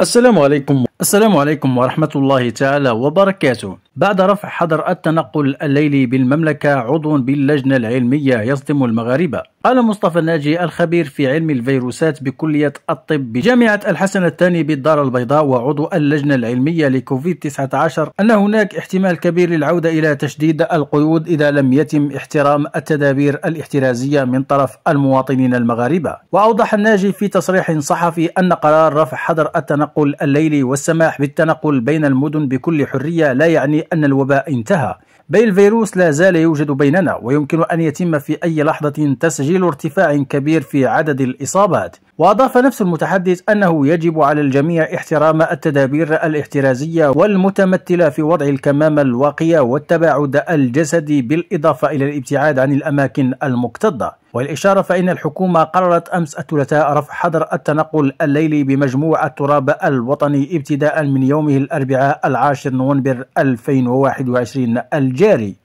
السلام عليكم السلام عليكم ورحمة الله تعالى وبركاته بعد رفع حظر التنقل الليلي بالمملكة عضو باللجنة العلمية يصدم المغاربة قال مصطفى الناجي الخبير في علم الفيروسات بكلية الطب بجامعة الحسن الثاني بالدار البيضاء وعضو اللجنة العلمية لكوفيد 19 أن هناك احتمال كبير للعودة إلى تشديد القيود إذا لم يتم احترام التدابير الاحترازية من طرف المواطنين المغاربة وأوضح الناجي في تصريح صحفي أن قرار رفع حظر التنقل الليلي والسماح بالتنقل بين المدن بكل حرية لا يعني أن الوباء انتهى بل الفيروس لا زال يوجد بيننا ويمكن أن يتم في أي لحظة تسجيل ارتفاع كبير في عدد الإصابات وأضاف نفس المتحدث أنه يجب على الجميع احترام التدابير الاحترازية والمتمثلة في وضع الكمامة الواقية والتباعد الجسدي بالإضافة إلى الابتعاد عن الأماكن المكتظة والإشارة فإن الحكومة قررت أمس الثلاثاء رفع حظر التنقل الليلي بمجموع التراب الوطني ابتداء من يومه الأربعاء العاشر نوفمبر 2021 الجاري